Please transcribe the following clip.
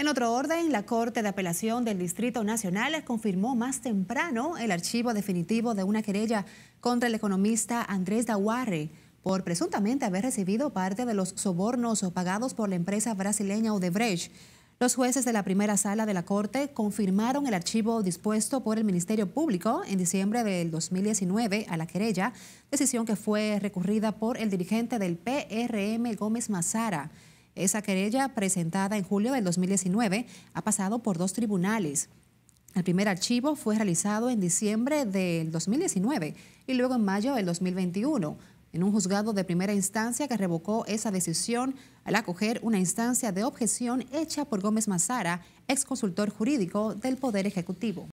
En otro orden, la Corte de Apelación del Distrito Nacional confirmó más temprano el archivo definitivo de una querella contra el economista Andrés Dawarre por presuntamente haber recibido parte de los sobornos pagados por la empresa brasileña Odebrecht. Los jueces de la primera sala de la Corte confirmaron el archivo dispuesto por el Ministerio Público en diciembre del 2019 a la querella, decisión que fue recurrida por el dirigente del PRM Gómez Mazara. Esa querella presentada en julio del 2019 ha pasado por dos tribunales. El primer archivo fue realizado en diciembre del 2019 y luego en mayo del 2021 en un juzgado de primera instancia que revocó esa decisión al acoger una instancia de objeción hecha por Gómez Mazara, consultor jurídico del Poder Ejecutivo.